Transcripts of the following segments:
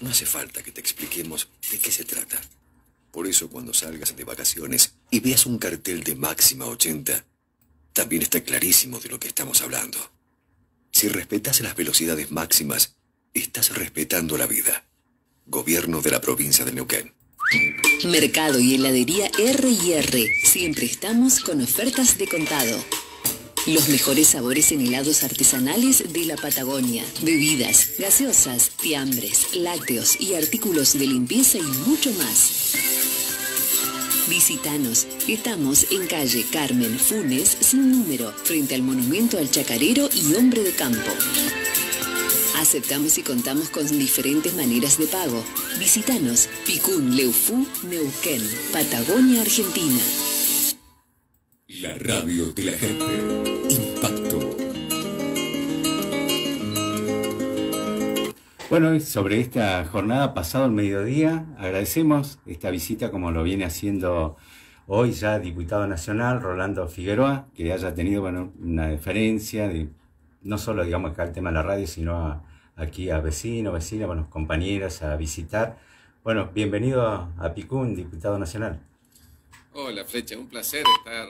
no hace falta que te expliquemos de qué se trata. Por eso cuando salgas de vacaciones y veas un cartel de máxima 80, también está clarísimo de lo que estamos hablando. Si respetas las velocidades máximas, estás respetando la vida. Gobierno de la provincia de Neuquén. Mercado y heladería RR. Siempre estamos con ofertas de contado. Los mejores sabores en helados artesanales de la Patagonia, bebidas, gaseosas, tiambres, lácteos y artículos de limpieza y mucho más. Visitanos, Estamos en calle Carmen Funes, sin número, frente al monumento al chacarero y hombre de campo. Aceptamos y contamos con diferentes maneras de pago. Visitanos, Picún Leufú, Neuquén, Patagonia, Argentina. La radio de la gente. Impacto. Bueno, sobre esta jornada pasado el mediodía, agradecemos esta visita como lo viene haciendo hoy ya diputado nacional Rolando Figueroa, que haya tenido bueno, una diferencia, de, no solo digamos acá el tema de la radio, sino aquí a vecinos, vecinas, compañeras a visitar. Bueno, bienvenido a, PICUN, diputado nacional. Hola Flecha, un placer estar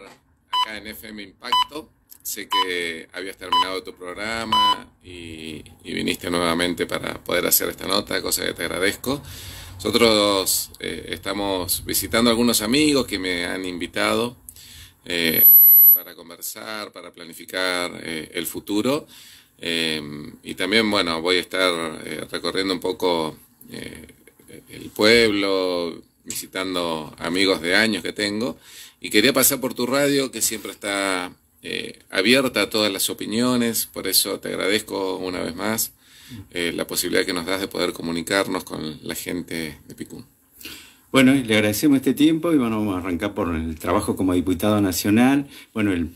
acá en FM Impacto. Sé que habías terminado tu programa y, viniste nuevamente para poder hacer esta nota, cosa que te agradezco. Nosotros eh, estamos visitando algunos amigos que me han invitado eh, para conversar, para planificar eh, el futuro. y también, bueno, voy a estar recorriendo un poco el pueblo, visitando amigos de años que tengo y quería pasar por tu radio, que siempre está eh, abierta a todas las opiniones, por eso te agradezco una vez más eh, la posibilidad que nos das de poder comunicarnos con la gente de Picún. Bueno, le agradecemos este tiempo y vamos a arrancar por el trabajo como diputado nacional. Bueno, el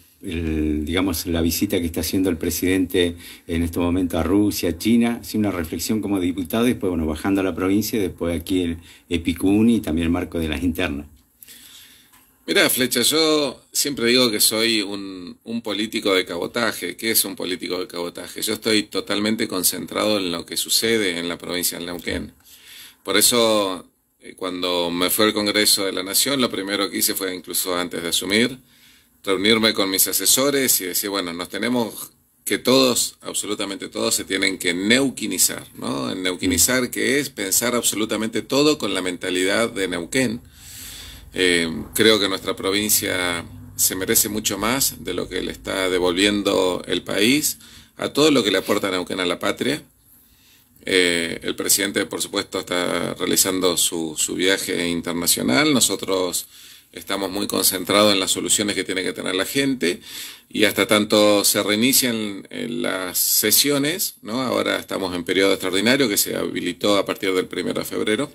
digamos, la visita que está haciendo el presidente en este momento a Rusia, China, sin una reflexión como diputado, y después, bueno, bajando a la provincia, y después aquí en Picun y también el marco de las internas. Mira, Flecha, yo siempre digo que soy un, político de cabotaje. ¿Qué es un político de cabotaje? Yo estoy totalmente concentrado en lo que sucede en la provincia de Neuquén. Por eso, eh, cuando me fue al Congreso de la Nación, lo primero que hice fue, incluso antes de asumir, reunirme con mis asesores y decir, bueno, nos tenemos que todos, absolutamente todos, se tienen que neuquinizar, ¿no? Neuquinizar, que es pensar absolutamente todo con la mentalidad de Neuquén eh, creo que nuestra provincia se merece mucho más de lo que le está devolviendo el país, a todo lo que le aporta Neuquén a la patria. Eh, el presidente, por supuesto, está realizando su, su viaje internacional. Nosotros estamos muy concentrados en las soluciones que tiene que tener la gente y hasta tanto se reinician eh, las sesiones, ¿no? ahora estamos en periodo extraordinario que se habilitó a partir del 1 de febrero.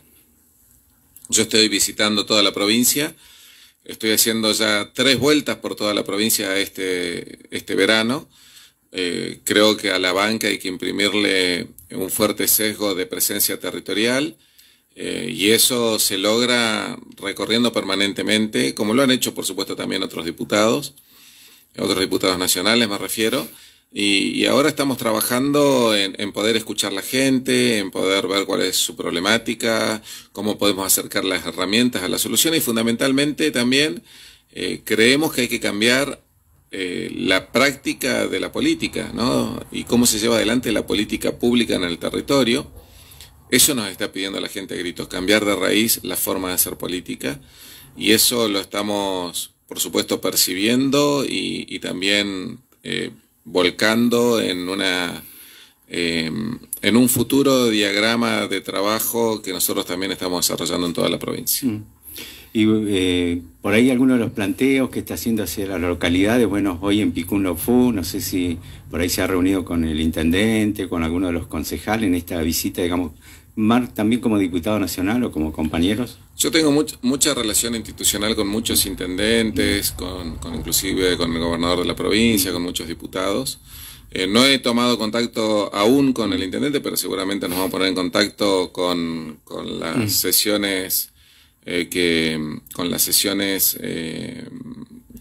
Yo estoy visitando toda la provincia. Estoy haciendo ya tres vueltas por toda la provincia este, este verano. Eh, creo que a la banca hay que imprimirle un fuerte sesgo de presencia territorial eh, y eso se logra recorriendo permanentemente, como lo han hecho por supuesto también otros diputados, otros diputados nacionales me refiero, y, ahora estamos trabajando en, poder escuchar la gente, en poder ver cuál es su problemática, cómo podemos acercar las herramientas a la solución y fundamentalmente también eh, creemos que hay que cambiar eh, la práctica de la política ¿no? y cómo se lleva adelante la política pública en el territorio. Eso nos está pidiendo la gente a gritos, cambiar de raíz la forma de hacer política y eso lo estamos, por supuesto, percibiendo y, también eh, volcando en una em, en un futuro diagrama de trabajo que nosotros también estamos desarrollando en toda la provincia. Mm. Y eh, por ahí algunos de los planteos que está haciendo hacia las localidades, bueno, hoy en Picún lofú no sé si por ahí se ha reunido con el intendente, con alguno de los concejales en esta visita, digamos, ¿Mar, también como diputado nacional o como compañeros? Yo tengo mucha relación institucional con muchos intendentes, con, inclusive con el gobernador de la provincia, con muchos diputados. Eh, no he tomado contacto aún con el intendente, pero seguramente nos vamos a poner en contacto con, las mm. sesiones eh, que con las sesiones eh,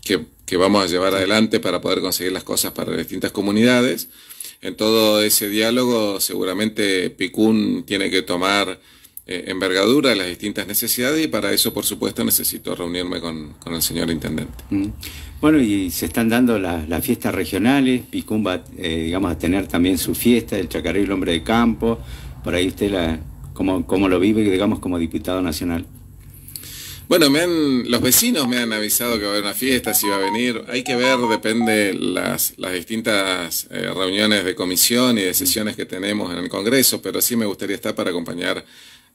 que, que vamos a llevar adelante para poder conseguir las cosas para distintas comunidades en todo ese diálogo seguramente Picún tiene que tomar eh, envergadura las distintas necesidades y para eso, por supuesto, necesito reunirme con, el señor intendente. Mm. Bueno, y se están dando las fiestas regionales, Picún va eh, digamos, a tener también su fiesta, el chacaré el Hombre de Campo, por ahí usted la, cómo, cómo lo vive, digamos, como diputado nacional. Bueno, los vecinos me han avisado que va a haber una fiesta, si va a venir. Hay que ver, depende las, las distintas eh, reuniones de comisión y de sesiones que tenemos en el Congreso, pero sí me gustaría estar para acompañar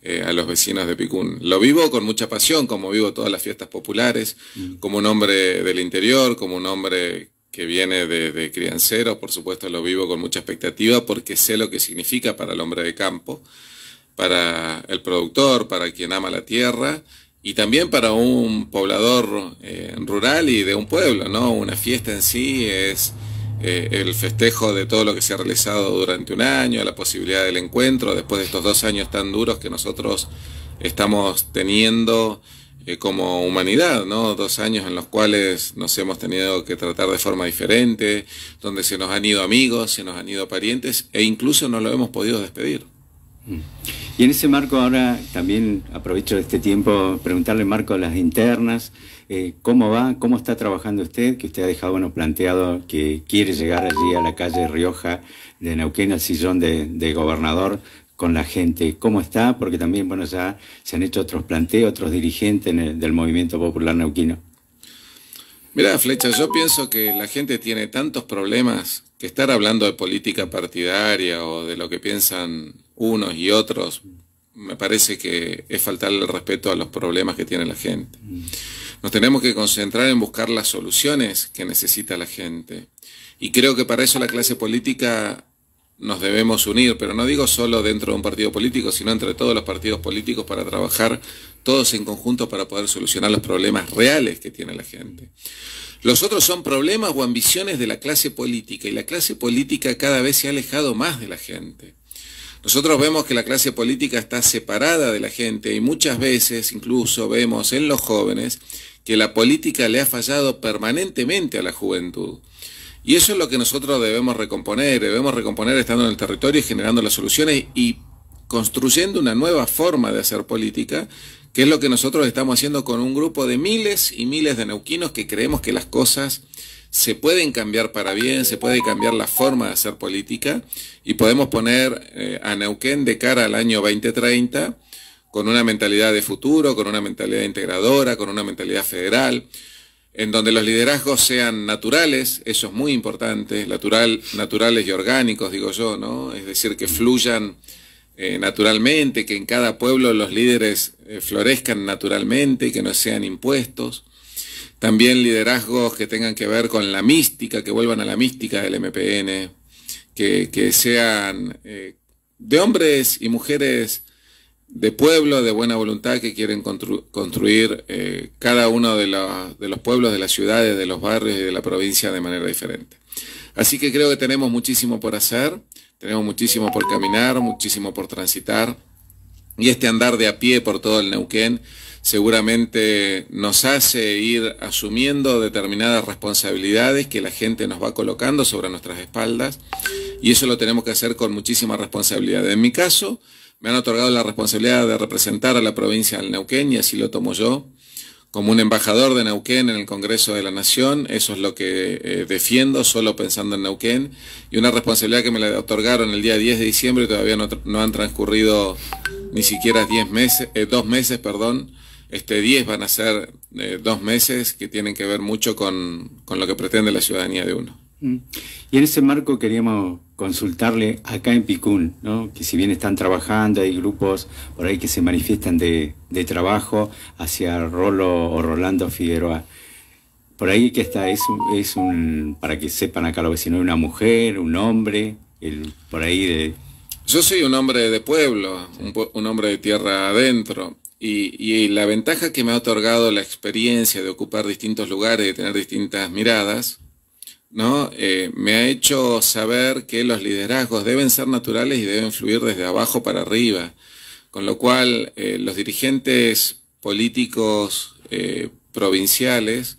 eh, a los vecinos de Picún. Lo vivo con mucha pasión, como vivo todas las fiestas populares, mm. como un hombre del interior, como un hombre que viene de criancero, por supuesto lo vivo con mucha expectativa porque sé lo que significa para el hombre de campo, para el productor, para quien ama la tierra y también para un poblador eh, rural y de un pueblo, ¿no? Una fiesta en sí es eh, el festejo de todo lo que se ha realizado durante un año, la posibilidad del encuentro después de estos dos años tan duros que nosotros estamos teniendo eh, como humanidad, ¿no? Dos años en los cuales nos hemos tenido que tratar de forma diferente, donde se nos han ido amigos, se nos han ido parientes e incluso no lo hemos podido despedir. Y en ese marco ahora también aprovecho este tiempo preguntarle, Marco, a las internas, eh, ¿cómo va? ¿Cómo está trabajando usted? Que usted ha dejado bueno, planteado que quiere llegar allí a la calle Rioja de Neuquén, al sillón de, gobernador, con la gente. ¿Cómo está? Porque también, bueno, ya se han hecho otros planteos, otros dirigentes del movimiento popular neuquino. Mira, Flecha, yo pienso que la gente tiene tantos problemas que estar hablando de política partidaria o de lo que piensan unos y otros, me parece que es faltar el respeto a los problemas que tiene la gente. Mm. Nos tenemos que concentrar en buscar las soluciones que necesita la gente. Y creo que para eso la clase política nos debemos unir, pero no digo solo dentro de un partido político, sino entre todos los partidos políticos para trabajar todos en conjunto para poder solucionar los problemas reales que tiene la gente. Los otros son problemas o ambiciones de la clase política y la clase política cada vez se ha alejado más de la gente. Nosotros vemos que la clase política está separada de la gente y muchas veces incluso vemos en los jóvenes que la política le ha fallado permanentemente a la juventud. Y eso es lo que nosotros debemos recomponer, debemos recomponer estando en el territorio y generando las soluciones y construyendo una nueva forma de hacer política, que es lo que nosotros estamos haciendo con un grupo de miles y miles de neuquinos que creemos que las cosas se pueden cambiar para bien, se puede cambiar la forma de hacer política y podemos poner eh, a Neuquén de cara al año 2030 con una mentalidad de futuro, con una mentalidad integradora, con una mentalidad federal, en donde los liderazgos sean naturales, eso es muy importante, natural, naturales y orgánicos, digo yo, ¿no? Es decir, que fluyan eh, naturalmente, que en cada pueblo los líderes eh, florezcan naturalmente, que no sean impuestos también liderazgos que tengan que ver con la mística, que vuelvan a la mística del MPN, que, sean eh, de hombres y mujeres de pueblo, de buena voluntad, que quieren construir eh, cada uno de de los pueblos, de las ciudades, de los barrios y de la provincia de manera diferente. Así que creo que tenemos muchísimo por hacer, tenemos muchísimo por caminar, muchísimo por transitar, y este andar de a pie por todo el Neuquén seguramente nos hace ir asumiendo determinadas responsabilidades que la gente nos va colocando sobre nuestras espaldas y eso lo tenemos que hacer con muchísima responsabilidad. En mi caso, me han otorgado la responsabilidad de representar a la provincia del Neuquén y así lo tomo yo. Como un embajador de Neuquén en el Congreso de la Nación, eso es lo que eh, defiendo, solo pensando en Neuquén, y una responsabilidad que me la otorgaron el día 10 de diciembre y todavía no, han transcurrido ni siquiera meses, eh, dos meses, perdón, este 10 van a ser eh, dos meses que tienen que ver mucho con, lo que pretende la ciudadanía de uno. Mm. Y en ese marco queríamos consultarle acá en Picún, ¿no? que si bien están trabajando, hay grupos por ahí que se manifiestan de, trabajo hacia Rolo o Rolando Figueroa. Por ahí que está, es un, es un, para que sepan acá los vecinos, una mujer, un hombre, el, por ahí de... Yo soy un hombre de pueblo, un hombre de tierra adentro. Y, la ventaja que me ha otorgado la experiencia de ocupar distintos lugares, de tener distintas miradas, ¿no? Eh, me ha hecho saber que los liderazgos deben ser naturales y deben fluir desde abajo para arriba. Con lo cual, eh, los dirigentes políticos eh, provinciales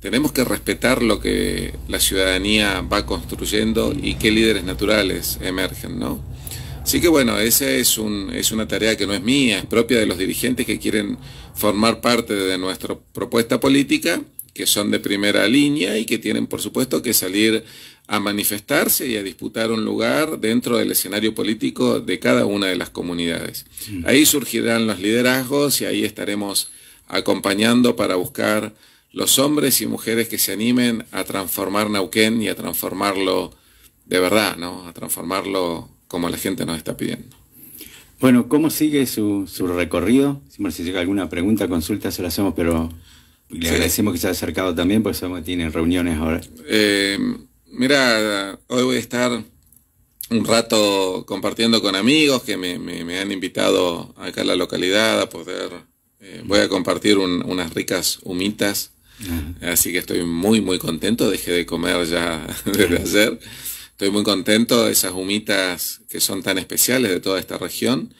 tenemos que respetar lo que la ciudadanía va construyendo y qué líderes naturales emergen, ¿no? Así que bueno, esa es, un, es una tarea que no es mía, es propia de los dirigentes que quieren formar parte de nuestra propuesta política, que son de primera línea y que tienen por supuesto que salir a manifestarse y a disputar un lugar dentro del escenario político de cada una de las comunidades. Mm. Ahí surgirán los liderazgos y ahí estaremos acompañando para buscar los hombres y mujeres que se animen a transformar Nauquén y a transformarlo de verdad, ¿no? A transformarlo como la gente nos está pidiendo. Bueno, ¿cómo sigue su, su recorrido? si llega alguna pregunta, consulta, se la hacemos, pero le agradecemos que se haya acercado también, porque sabemos tiene reuniones ahora. Eh, mira, hoy voy a estar un rato compartiendo con amigos que me, me, han invitado acá a la localidad a poder... Eh, voy a compartir unas ricas humitas, así que estoy muy, muy contento. Dejé de comer ya desde hacer. ayer. Estoy muy contento de esas humitas que son tan especiales de toda esta región.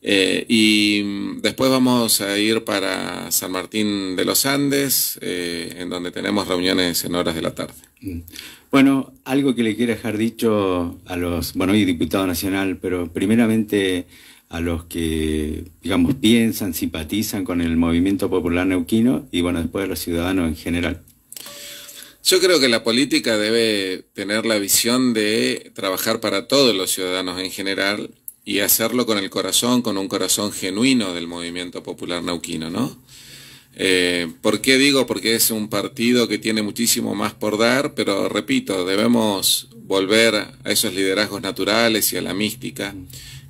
Eh, y después vamos a ir para San Martín de los Andes, eh, en donde tenemos reuniones en horas de la tarde. Mm. Bueno, algo que le quiero dejar dicho a los, bueno, y diputado nacional, pero primeramente a los que, digamos, piensan, simpatizan con el movimiento popular neuquino y, bueno, después a los ciudadanos en general. Yo creo que la política debe tener la visión de trabajar para todos los ciudadanos en general y hacerlo con el corazón, con un corazón genuino del movimiento popular nauquino, ¿no? Eh, ¿Por qué digo? Porque es un partido que tiene muchísimo más por dar, pero repito, debemos volver a esos liderazgos naturales y a la mística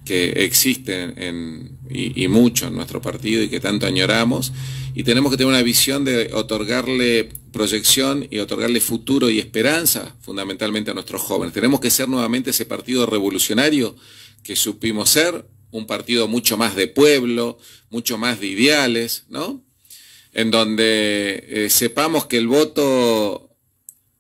que existen y, y, mucho en nuestro partido y que tanto añoramos, y tenemos que tener una visión de otorgarle proyección y otorgarle futuro y esperanza fundamentalmente a nuestros jóvenes. Tenemos que ser nuevamente ese partido revolucionario que supimos ser, un partido mucho más de pueblo, mucho más de ideales, ¿no? En donde eh, sepamos que el voto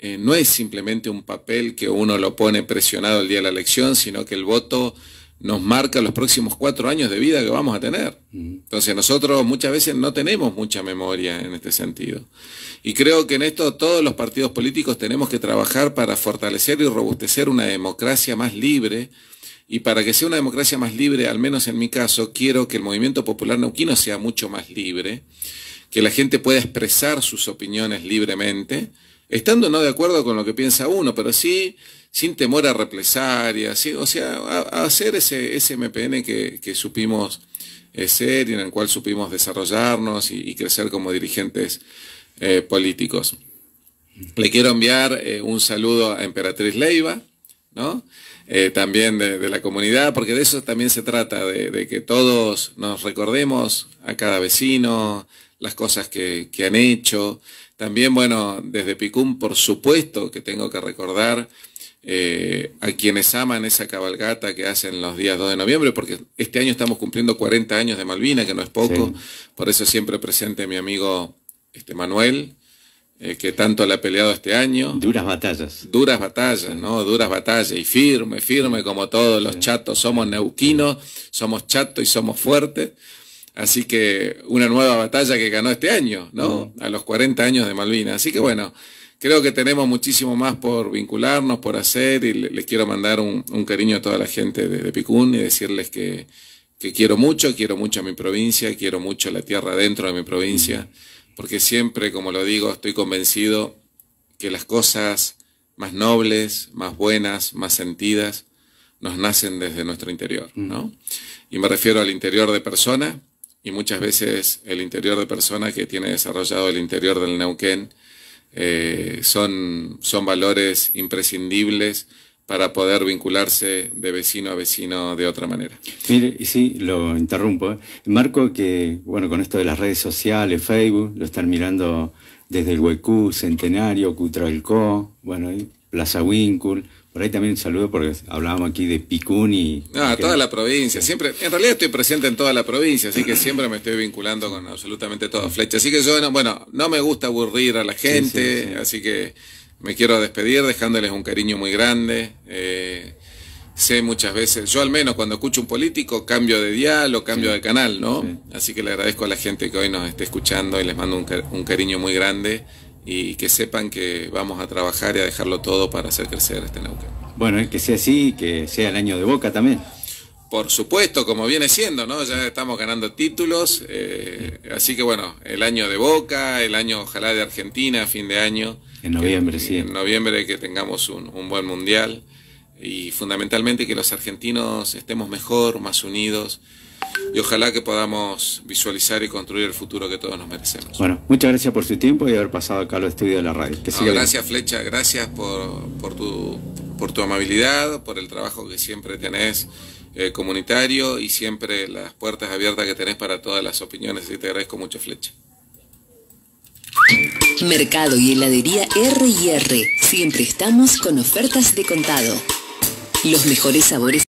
eh, no es simplemente un papel que uno lo pone presionado el día de la elección, sino que el voto nos marca los próximos cuatro años de vida que vamos a tener. Entonces nosotros muchas veces no tenemos mucha memoria en este sentido. Y creo que en esto todos los partidos políticos tenemos que trabajar para fortalecer y robustecer una democracia más libre. Y para que sea una democracia más libre, al menos en mi caso, quiero que el movimiento popular neuquino sea mucho más libre, que la gente pueda expresar sus opiniones libremente, estando no de acuerdo con lo que piensa uno, pero sí sin temor a y así, o sea, a, hacer ese, ese, MPN que, supimos eh, ser y en el cual supimos desarrollarnos y, crecer como dirigentes eh, políticos. Le quiero enviar eh, un saludo a Emperatriz Leiva, también de, la comunidad, porque de eso también se trata, de, que todos nos recordemos a cada vecino, las cosas que, que han hecho. También, bueno, desde Picún, por supuesto que tengo que recordar eh, a quienes aman esa cabalgata que hacen los días 2 de noviembre, porque este año estamos cumpliendo 40 años de Malvina, que no es poco, por eso siempre presente mi amigo este Manuel, eh, que tanto le ha peleado este año. Duras batallas. Duras batallas, ¿no? Duras batallas. Y firme, firme, como todos los chatos. Somos neuquinos, somos chatos y somos fuertes. Así que una nueva batalla que ganó este año, ¿no? Mm. A los 40 años de Malvina Así que bueno, Creo que tenemos muchísimo más por vincularnos, por hacer y les quiero mandar un, cariño a toda la gente de, Picún y decirles que, quiero mucho, quiero mucho a mi provincia, quiero mucho la tierra dentro de mi provincia, porque siempre, como lo digo, estoy convencido que las cosas más nobles, más buenas, más sentidas, nos nacen desde nuestro interior, ¿no? Y me refiero al interior de persona y muchas veces el interior de persona que tiene desarrollado el interior del Neuquén, eh, son, valores imprescindibles para poder vincularse de vecino a vecino de otra manera. Mire, y sí, lo interrumpo. ¿eh? Marco que, bueno, con esto de las redes sociales, Facebook, lo están mirando desde el Huecú, Centenario, Cutralcó, bueno, Plaza Wincul, por ahí también saludo porque hablábamos aquí de Picuni. y... a ah, toda la provincia, siempre, en realidad estoy presente en toda la provincia, así que siempre me estoy vinculando con absolutamente toda flecha. Así que yo, bueno, no me gusta aburrir a la gente, así que me quiero despedir dejándoles un cariño muy grande. Eh, sé muchas veces, yo al menos cuando escucho un político cambio de diálogo, cambio de canal, ¿no? Así que le agradezco a la gente que hoy nos esté escuchando y les mando un cariño muy grande y que sepan que vamos a trabajar y a dejarlo todo para hacer crecer este Neuquén. Bueno, que sea así, que sea el año de Boca también. Por supuesto, como viene siendo, ¿no? Ya estamos ganando títulos, eh, así que bueno, el año de Boca, el año ojalá de Argentina, fin de año. En noviembre, sí. En noviembre que tengamos un buen mundial y fundamentalmente que los argentinos estemos mejor, más unidos, y ojalá que podamos visualizar y construir el futuro que todos nos merecemos. Bueno, muchas gracias por su tiempo y haber pasado acá a los estudios de la radio. gracias Flecha, gracias por, por, tu, amabilidad, por el trabajo que siempre tenés eh, comunitario y siempre las puertas abiertas que tenés para todas las opiniones. Y te agradezco mucho, Flecha. Mercado y heladería R&R. Siempre estamos con ofertas de contado. Los mejores sabores.